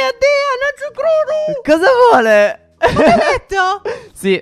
mio Dio, non ci credo! Cosa vuole? Ma l'ha detto? sì.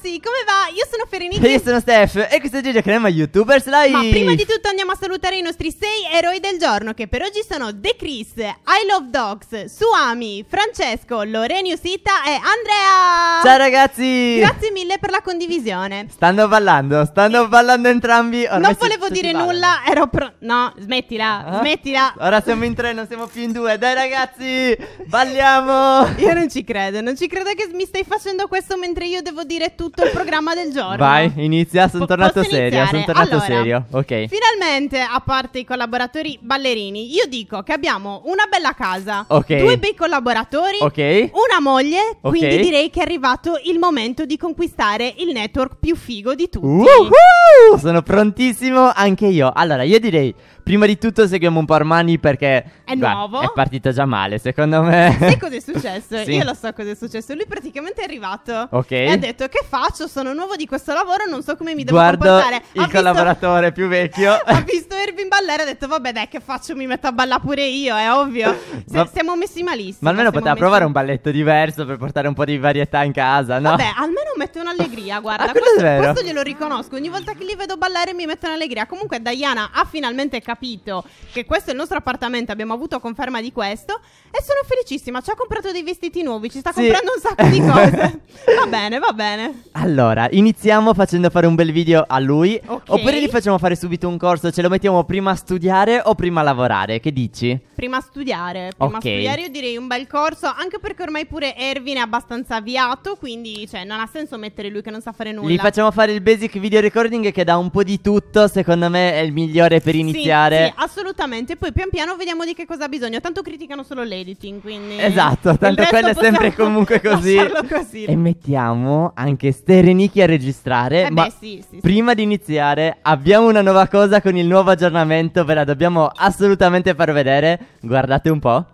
ragazzi, come va? Io sono Fereniti. E io sono Steph e questo è Gigi Crema YouTubers Live. Ma prima di tutto andiamo a salutare i nostri sei eroi del giorno che per oggi sono The Chris, I Love Dogs, Suami, Francesco, Lorenio Sita e Andrea. Ciao ragazzi. Grazie mille per la condivisione. Stanno ballando, stanno ballando entrambi. Ormai non volevo dire nulla, ero pro... No, smettila, ah. smettila. Ora siamo in tre, non siamo più in due. Dai ragazzi, balliamo. io non ci credo, non ci credo che mi stai facendo questo mentre io devo dire tu tutto il programma del giorno. Vai, inizia, sono P- tornato serio, sono tornato allora, serio. Ok. Finalmente, a parte i collaboratori ballerini, io dico che abbiamo una bella casa, okay. due bei collaboratori, okay. una moglie, okay. quindi direi che è arrivato il momento di conquistare il network più figo di tutti. Uh-huh! Sono prontissimo anche io. Allora, io direi Prima di tutto seguiamo un po' Armani perché è guarda, nuovo. È partita già male, secondo me. Sai cosa è successo? sì. Io lo so cosa è successo. Lui praticamente è arrivato okay. e ha detto: Che faccio? Sono nuovo di questo lavoro, non so come mi devo Guardo comportare. Il ha collaboratore più vecchio. ha visto Irving ballare e ha detto: Vabbè, dai, che faccio? Mi metto a ballare pure io, è ovvio. S- Ma... Siamo messi malissimo. Ma almeno poteva messi... provare un balletto diverso per portare un po' di varietà in casa, no? Vabbè, almeno mette un'allegria, ah, guarda. Ah, questo, questo, glielo riconosco. Ogni volta che li vedo ballare mi mette un'allegria. Comunque Diana ha finalmente capito che questo è il nostro appartamento, abbiamo avuto conferma di questo e sono felicissima. Ci ha comprato dei vestiti nuovi, ci sta sì. comprando un sacco di cose. va bene, va bene. Allora, iniziamo facendo fare un bel video a lui. Okay. Oppure gli facciamo fare subito un corso, ce lo mettiamo prima a studiare o prima a lavorare? Che dici? Prima a studiare. Prima okay. a studiare io direi un bel corso, anche perché ormai pure Erwin è abbastanza avviato, quindi cioè, non ha senso mettere lui che non sa fare nulla. Gli facciamo fare il basic video recording che dà un po' di tutto, secondo me è il migliore per iniziare. Sì, sì assolutamente. Poi pian piano vediamo di che cosa ha bisogno. Tanto criticano solo l'editing, quindi... Esatto, tanto quello è sempre comunque così. così. E mettiamo anche Sterenicchi a registrare. Eh ma beh, sì, sì, prima sì. di iniziare abbiamo una nuova cosa con il nuovo aggiornamento, ve la dobbiamo assolutamente far vedere. Guardate un po'.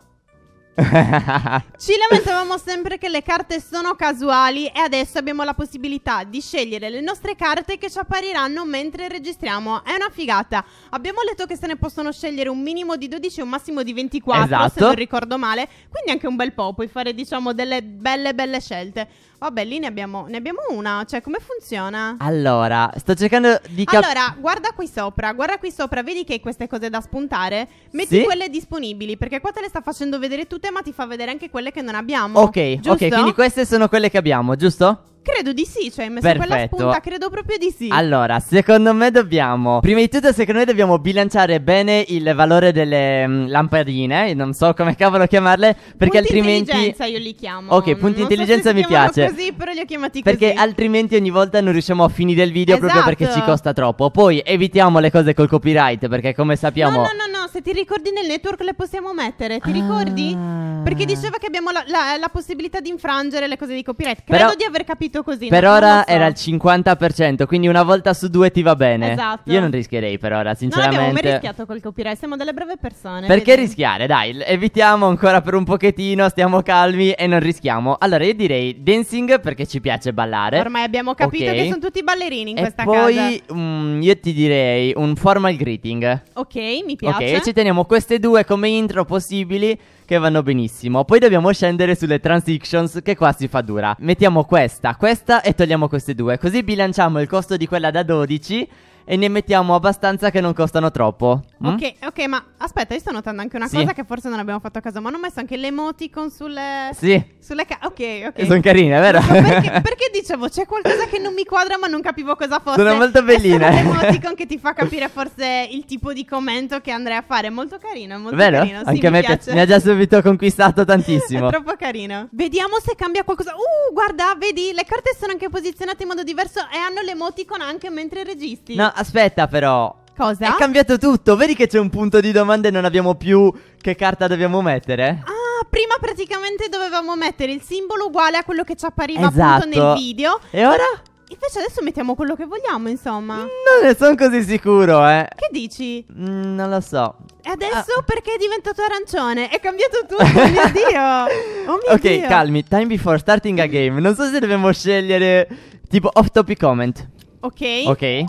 Ci lamentavamo sempre che le carte sono casuali e adesso abbiamo la possibilità di scegliere le nostre carte che ci appariranno mentre registriamo. È una figata. Abbiamo letto che se ne possono scegliere un minimo di 12 e un massimo di 24, esatto. se non esatto. ricordo male. Quindi anche un bel po', puoi fare diciamo delle belle belle scelte. Vabbè, lì ne abbiamo, ne abbiamo una. Cioè, come funziona? Allora, sto cercando di capire. Allora, guarda qui sopra, guarda qui sopra, vedi che hai queste cose da spuntare? Metti sì? quelle disponibili, perché qua te le sta facendo vedere tutte, ma ti fa vedere anche quelle che non abbiamo. Ok, giusto? ok, quindi queste sono quelle che abbiamo, giusto? Credo di sì, cioè hai messo Perfetto. quella spunta, credo proprio di sì. Allora, secondo me dobbiamo, prima di tutto, secondo me dobbiamo bilanciare bene il valore delle mh, mm, lampadine, non so come cavolo chiamarle, perché punti altrimenti... intelligenza io li chiamo. Ok, punti non intelligenza so mi piace. così, però li ho chiamati così. Perché altrimenti ogni volta non riusciamo a finire il video esatto. proprio perché ci esatto. costa troppo. Poi evitiamo le cose col copyright, perché come sappiamo... No, no, no, no se ti ricordi nel network le possiamo mettere, ti ah. ricordi? Perché diceva che abbiamo la, la, la, possibilità di infrangere le cose di copyright. Credo però, di aver capito così. Per ora so. era il 50%, quindi una volta su due ti va bene. Esatto. Io non rischierei per ora, sinceramente. Non abbiamo mai rischiato col copyright, siamo delle brave persone. Perché vedi? rischiare? Dai, evitiamo ancora per un pochettino, stiamo calmi e non rischiamo. Allora io direi dancing perché ci piace ballare. Ormai abbiamo capito okay. che sono tutti ballerini in e questa poi, casa. Poi mm, io ti direi un formal greeting. Ok, mi piace. Ok, ci teniamo queste due come intro possibili che vanno benissimo. Poi dobbiamo scendere sulle transitions che qua si fa dura. Mettiamo questa, questa e togliamo queste due, così bilanciamo il costo di quella da 12 e ne mettiamo abbastanza che non costano troppo. Mm? Ok, ok, ma aspetta, io sto notando anche una sì. cosa che forse non abbiamo fatto a caso, ma hanno messo anche le emoticon sulle... Sì. Sulle ca- ok, ok. Sono carine, vero? perché, perché, dicevo, c'è qualcosa che non mi quadra ma non capivo cosa fosse. Sono molto belline. Sono le emoticon che ti fa capire forse il tipo di commento che andrei a fare. È molto carino, molto vero? carino. Sì, anche a me piace. mi ha già subito conquistato tantissimo. È troppo carino. Vediamo se cambia qualcosa. Uh, guarda, vedi, le carte sono anche posizionate in modo diverso e hanno le emoticon anche mentre registi. No, aspetta però. Cosa? È cambiato tutto. Vedi che c'è un punto di domanda e non abbiamo più che carta dobbiamo mettere? Ah, prima praticamente dovevamo mettere il simbolo uguale a quello che ci appariva esatto. appunto nel video. E ora? Invece adesso mettiamo quello che vogliamo, insomma. Non ne sono così sicuro, eh. Che dici? Mm, non lo so. E adesso ah. perché è diventato arancione? È cambiato tutto, oh mio dio. Oh mio ok, dio. calmi. Time before starting a game. Non so se dobbiamo scegliere tipo off topic comment. Ok. Ok.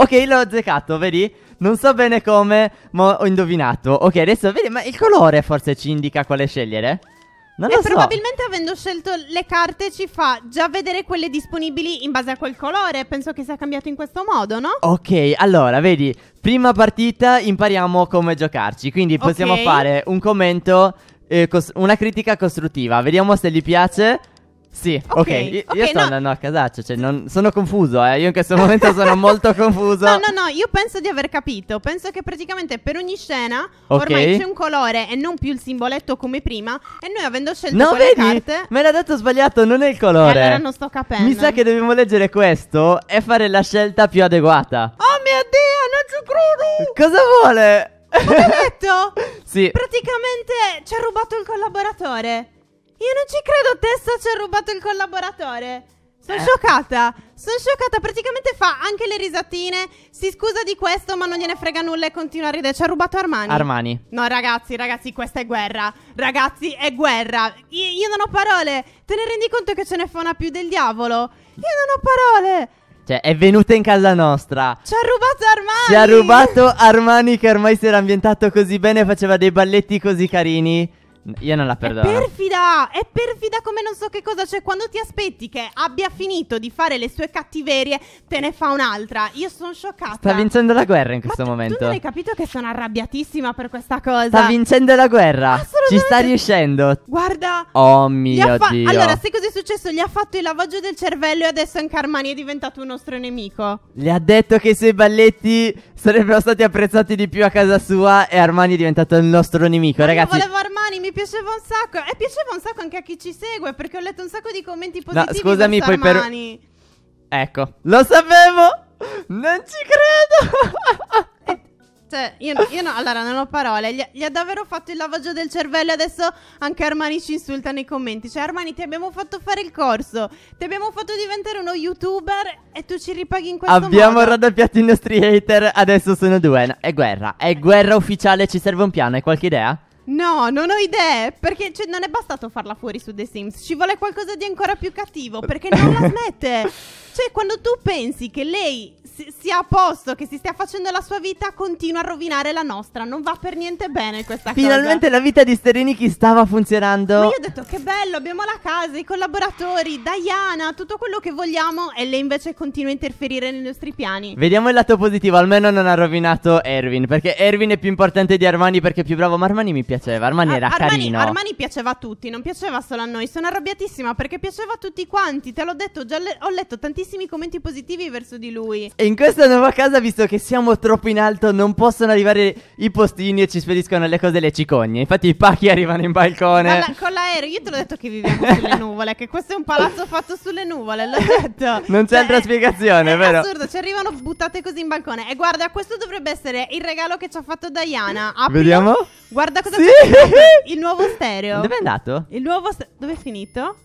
Ok, l'ho azzeccato, vedi? Non so bene come, ma ho indovinato. Ok, adesso vedi, ma il colore forse ci indica quale scegliere? Non e lo so. probabilmente avendo scelto le carte ci fa già vedere quelle disponibili in base a quel colore. Penso che sia cambiato in questo modo, no? Ok, allora, vedi, prima partita impariamo come giocarci, quindi possiamo Ok. fare un commento, eh, cos- una critica costruttiva. Vediamo se gli piace sì, ok. okay. Io, okay, io sto no. andando a casaccio, cioè non, sono confuso, eh. Io in questo momento sono molto confuso. No, no, no, io penso di aver capito. Penso che praticamente per ogni scena okay. ormai c'è un colore e non più il simboletto come prima. E noi avendo scelto no, quelle vedi? carte. Me l'ha detto sbagliato, non è il colore. E allora non sto capendo. Mi sa che dobbiamo leggere questo e fare la scelta più adeguata. Oh mio dio, non ci credo! Cosa vuole? Cosa ha detto? sì. Praticamente ci ha rubato il collaboratore. Io non ci credo, Tessa ci ha rubato il collaboratore. Sono eh. scioccata, sono scioccata, praticamente fa anche le risatine, si scusa di questo ma non gliene frega nulla e continua a ridere, ci ha rubato Armani. Armani. No ragazzi, ragazzi, questa è guerra, ragazzi, è guerra. Io, io non ho parole, te ne rendi conto che ce ne fa una più del diavolo? Io non ho parole. Cioè, è venuta in casa nostra. Ci ha rubato Armani. Ci ha rubato Armani che ormai si era ambientato così bene, faceva dei balletti così carini. Io non la perdono. È perfida, è perfida come non so che cosa. Cioè, quando ti aspetti che abbia finito di fare le sue cattiverie, te ne fa un'altra. Io sono scioccata. Sta vincendo la guerra in questo Ma tu, momento. Tu non hai capito che sono arrabbiatissima per questa cosa. Sta vincendo la guerra. Assolutamente ci sta riuscendo. Guarda. Oh mio fa- dio. Allora, se cos'è successo? Gli ha fatto il lavaggio del cervello e adesso anche Armani è diventato un nostro nemico. Le ha detto che i suoi balletti sarebbero stati apprezzati di più a casa sua e Armani è diventato il nostro nemico, Ma ragazzi. Io volevo Armani, mi piaceva un sacco. E piaceva un sacco anche a chi ci segue perché ho letto un sacco di commenti positivi. No, scusami, poi Armani. per... Ecco, lo sapevo! Non ci credo! Cioè, io, io, no, allora non ho parole. Gli, gli, ha davvero fatto il lavaggio del cervello. Adesso anche Armani ci insulta nei commenti. Cioè, Armani, ti abbiamo fatto fare il corso. Ti abbiamo fatto diventare uno youtuber e tu ci ripaghi in questo abbiamo modo. Abbiamo raddoppiato i nostri hater. Adesso sono due. No, è guerra. È guerra ufficiale. Ci serve un piano. Hai qualche idea? No, non ho idee, perché cioè, non è bastato farla fuori su The Sims, ci vuole qualcosa di ancora più cattivo, perché non la smette. Cioè, quando tu pensi che lei sia a posto, che si stia facendo la sua vita, continua a rovinare la nostra. Non va per niente bene questa Finalmente cosa. Finalmente la vita di Stereniki stava funzionando. Ma io ho detto che bello, abbiamo la casa, i collaboratori, Diana, tutto quello che vogliamo e lei invece continua a interferire nei nostri piani. Vediamo il lato positivo, almeno non ha rovinato Erwin, perché Erwin è più importante di Armani perché è più bravo, ma Armani mi piaceva, Armani Ar- era Armani, carino. Armani piaceva a tutti, non piaceva solo a noi. Sono arrabbiatissima perché piaceva a tutti quanti, te l'ho detto, già le- ho letto tantissime tantissimi commenti positivi verso di lui. E in questa nuova casa, visto che siamo troppo in alto, non possono arrivare i postini e ci spediscono le cose le cicogne. Infatti, i pacchi arrivano in balcone. Alla, con l'aereo, io te l'ho detto che viviamo sulle nuvole, che questo è un palazzo fatto sulle nuvole, l'ho esatto. detto. non c'è cioè, altra spiegazione, è, vero? È assurdo, ci arrivano buttate così in balcone. E guarda, questo dovrebbe essere il regalo che ci ha fatto Diana. Aprilo. Vediamo. Guarda cosa sì. c'è. Il nuovo stereo. Dove è andato? Il nuovo stereo. Dove è finito?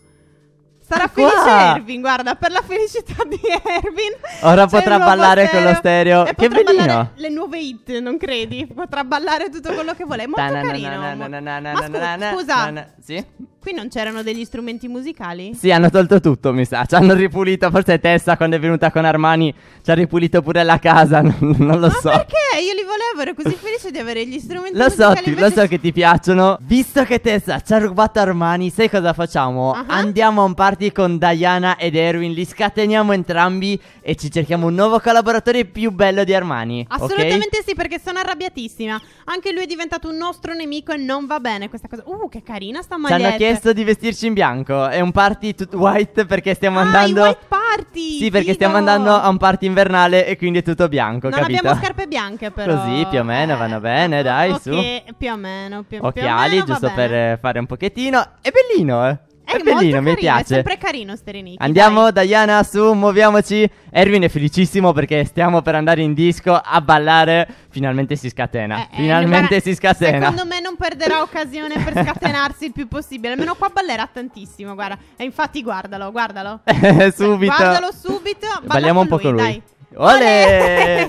Sarà qua. Ecco, felice ah. Ervin, guarda, per la felicità di Ervin. Ora potrà ballare stereo, con lo stereo. E che bellino. le nuove hit, non credi? Potrà ballare tutto quello che vuole. È molto carino. Scusa. Sì? Qui non c'erano degli strumenti musicali? Sì, hanno tolto tutto, mi sa. Ci hanno ripulito, forse Tessa quando è venuta con Armani ci ha ripulito pure la casa, non, non lo Ma so. Ma perché? Io li volevo, ero così felice di avere gli strumenti lo musicali. So, ti, invece... Lo so che ti piacciono. Visto che Tessa ci ha rubato Armani, sai cosa facciamo? Uh-huh. Andiamo a un party con Diana ed Erwin, li scateniamo entrambi e ci cerchiamo un nuovo collaboratore più bello di Armani. Assolutamente okay? sì, perché sono arrabbiatissima. Anche lui è diventato un nostro nemico e non va bene questa cosa. Uh, che carina sta maglietta chiesto di vestirci in bianco. È un party tutto white perché stiamo ah, andando. Ah, white party! Sì, perché figo. stiamo andando a un party invernale e quindi è tutto bianco. Non capito? abbiamo scarpe bianche, però. Così più o meno eh, vanno bene, dai, okay, su. Più o meno, più, Occhiali, più o meno. Occhiali, giusto per fare un pochettino. È bellino, eh. È, è bellino, mi piace. È sempre carino Stereniti. Andiamo, dai. Diana, su, muoviamoci. Erwin è felicissimo perché stiamo per andare in disco a ballare. Finalmente si scatena. Eh, eh Finalmente eh, si scatena. Secondo me non perderà occasione per scatenarsi il più possibile. Almeno qua ballerà tantissimo, guarda. E infatti guardalo, guardalo. Eh, subito. Guardalo subito. Balliamo un po' lui, con lui. Dai. Olè!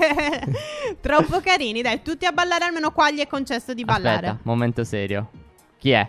Troppo carini, dai, tutti a ballare, almeno qua gli è concesso di ballare. Aspetta, momento serio. Chi è?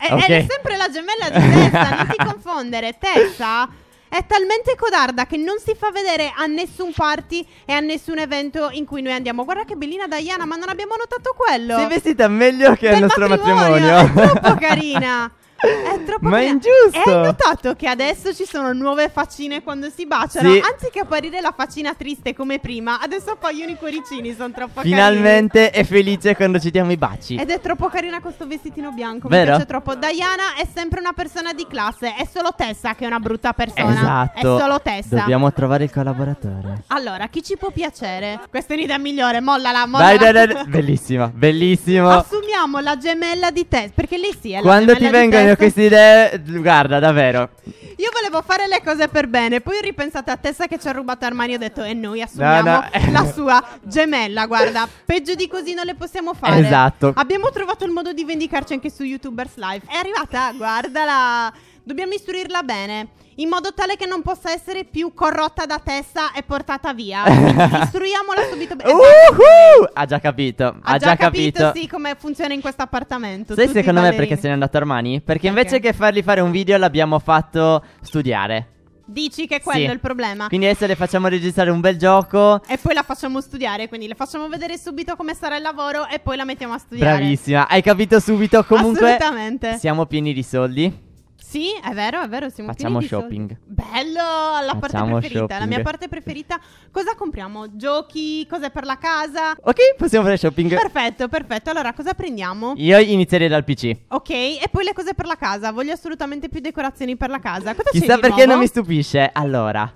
Eh, è, okay. è sempre la gemella di Tessa, non ti confondere. Tessa è talmente codarda che non si fa vedere a nessun party e a nessun evento in cui noi andiamo. Guarda che bellina Diana, ma non abbiamo notato quello. Sei vestita meglio che al nostro matrimonio. matrimonio. è troppo carina. È troppo Ma è ingiusto. E hai notato che adesso ci sono nuove faccine quando si baciano? Sì. Anziché apparire la faccina triste come prima, adesso appaiono i cuoricini, sono troppo Finalmente carini. è felice quando ci diamo i baci. Ed è troppo carina questo vestitino bianco, Vero? mi piace troppo. Diana è sempre una persona di classe, è solo Tessa che è una brutta persona. Esatto. È solo Tessa. Dobbiamo trovare il collaboratore. Allora, chi ci può piacere? Questa è un'idea migliore, mollala, mollala. Dai, dai, dai. Bellissima, bellissima. Assolutamente chiamiamo la gemella di Tess. Perché lei sì è la Quando ti vengono queste idee, guarda, davvero. Io volevo fare le cose per bene, poi ho ripensato a Tessa che ci ha rubato Armani ho detto e eh, noi assumiamo no, no. la sua gemella, guarda, peggio di così non le possiamo fare. Esatto. Abbiamo trovato il modo di vendicarci anche su YouTubers Live. È arrivata, guardala dobbiamo istruirla bene, in modo tale che non possa essere più corrotta da testa e portata via. Istruiamola subito bene. Uh-huh! Esatto. Ha già capito, ha, ha già capito, capito. Sì, come funziona in questo appartamento. Sì, secondo me perché se n'è andato Armani? Perché invece che fargli fare un video l'abbiamo fatto studiare. Dici che quello sì. è il problema. Quindi adesso le facciamo registrare un bel gioco. E poi la facciamo studiare. Quindi le facciamo vedere subito come sarà il lavoro e poi la mettiamo a studiare. Bravissima, hai capito subito. Comunque, Assolutamente. siamo pieni di soldi. Sì, è vero, è vero, siamo Facciamo shopping. Soldi. Bello, la Facciamo parte preferita, shopping. la mia parte preferita. Cosa compriamo? Giochi, Cos'è per la casa? Ok, possiamo fare shopping. Perfetto, perfetto. Allora, cosa prendiamo? Io inizierei dal PC. Ok, e poi le cose per la casa. Voglio assolutamente più decorazioni per la casa. Cosa Chissà perché non mi stupisce. Allora.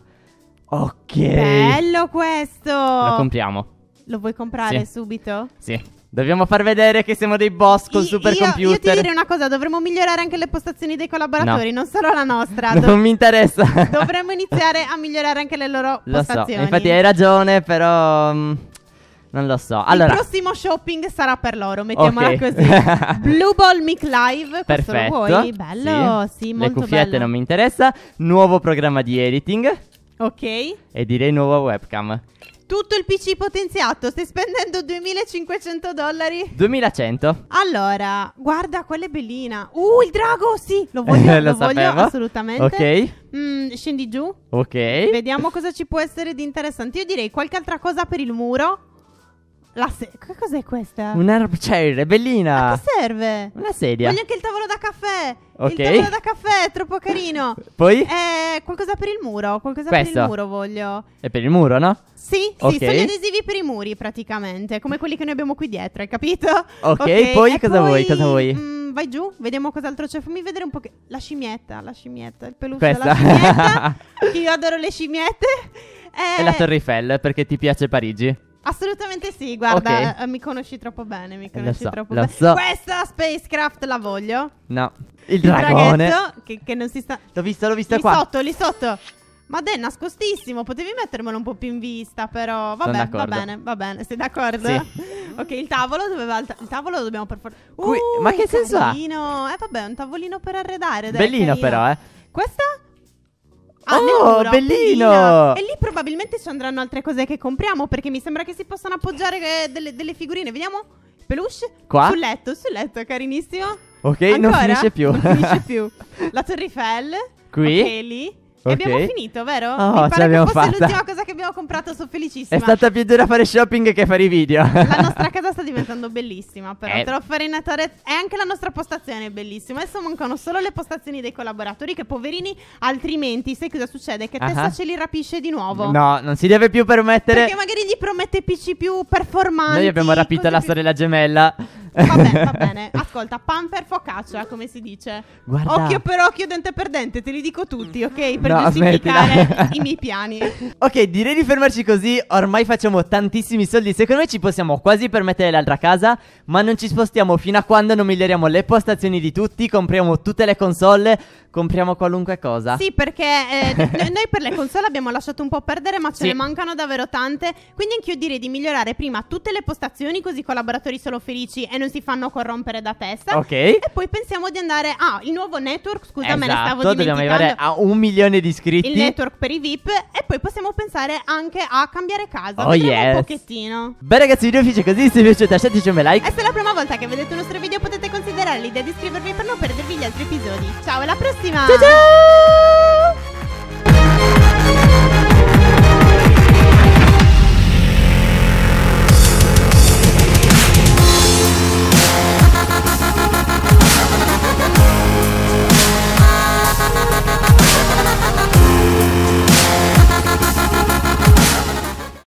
Ok. Bello questo. Lo compriamo. Lo vuoi comprare sì. subito? Sì. Dobbiamo far vedere che siamo dei boss con I, supercomputer. Io, io ti dire una cosa, dovremmo migliorare anche le postazioni dei collaboratori, no. non solo la nostra. Dov- non mi interessa. dovremmo iniziare a migliorare anche le loro lo postazioni. So. Infatti hai ragione, però mm, non lo so. Allora, Il prossimo shopping sarà per loro, mettiamola okay. così. Blue Ball Mic Live, Perfetto. questo lo vuoi? Bello, sì, sì molto Le cuffiette bello. non mi interessa. Nuovo programma di editing. Ok. E direi nuova webcam tutto il PC potenziato, stai spendendo 2500 dollari? 2100. Allora, guarda, quella è bellina. Uh, il drago, sì, lo voglio, lo, lo voglio assolutamente. Ok. Mm, scendi giù. Ok. Vediamo cosa ci può essere di interessante. Io direi qualche altra cosa per il muro. La se- che cos'è questa? Un herb è cioè, bellina. Ma che serve? Una sedia. Voglio anche il tavolo da caffè. Ok. Il tavolo da caffè è troppo carino. Poi? Eh, qualcosa per il muro. Qualcosa Questo. per il muro voglio. È per il muro, no? Sì, okay. sì, sono gli adesivi per i muri praticamente. Come quelli che noi abbiamo qui dietro, hai capito? Ok, okay. poi e cosa poi, vuoi? Cosa vuoi? Mh, mm, vai giù, vediamo cos'altro c'è. Fammi vedere un po'. Che... La scimmietta, la scimmietta, il peluche della scimmietta. io adoro le scimmiette. Eh, e la Torre Eiffel perché ti piace Parigi? Assolutamente sì, guarda, okay. Eh, mi conosci troppo bene, mi eh, conosci so, troppo bene. So. Questa spacecraft la voglio. No. Il, il dragone che, che, non si sta L'ho vista, l'ho vista lì qua. Lì sotto, lì sotto. Ma è nascostissimo, potevi mettermelo un po' più in vista, però vabbè, va bene, va bene, sei d'accordo? Sì. ok, il tavolo doveva il, ta- il tavolo lo dobbiamo per forza. Uh, Qui, ma che senso ha? Un tavolino, eh vabbè, un tavolino per arredare, Bellino però, eh. Questa Ah, oh, bellino! E lì probabilmente ci andranno altre cose che compriamo perché mi sembra che si possano appoggiare eh, delle, delle, figurine. Vediamo? Peluche? Qua? Sul letto, sul letto, carinissimo. Ok, Ancora? non finisce più. Non finisce più. La Torre Eiffel. Qui? Ok, lì. Okay. abbiamo finito, vero? Oh, Mi pare che fosse fatta. l'ultima cosa che abbiamo comprato, sono felicissima. È stata più dura fare shopping che fare i video. la nostra casa sta diventando bellissima, però eh. te lo farei Natale e anche la nostra postazione è bellissima. Adesso mancano solo le postazioni dei collaboratori che poverini, altrimenti sai cosa succede? Che uh-huh. Tessa ce li rapisce di nuovo. No, non si deve più permettere. Perché magari gli promette PC più performanti. Noi abbiamo rapito la più... sorella gemella. Vabbè, va bene. Ascolta, pan per focaccia, come si dice. Guarda. Occhio per occhio, dente per dente, te li dico tutti, ok? Per no, giustificare i miei piani. Ok, direi di fermarci così. Ormai facciamo tantissimi soldi. Secondo me ci possiamo quasi permettere l'altra casa, ma non ci spostiamo fino a quando non miglioriamo le postazioni di tutti, compriamo tutte le console, compriamo qualunque cosa. Sì, perché eh, noi per le console abbiamo lasciato un po' perdere, ma ce sì. ne mancano davvero tante. Quindi anch'io direi di migliorare prima tutte le postazioni, così i collaboratori sono felici e non si fanno corrompere da testa. Ok. E poi pensiamo di andare a ah, il nuovo network, scusa, esatto, me ne esatto, stavo dimenticando. dobbiamo arrivare a un milione di iscritti. Il network per i VIP e poi possiamo pensare anche a cambiare casa, oh Vedremo yes. un pochettino. Beh ragazzi, il video finisce così, se vi è piaciuto lasciateci un like. E se è la prima volta che vedete il nostro video potete considerare l'idea di iscrivervi per non perdervi gli altri episodi. Ciao, alla prossima! Ciao ciao!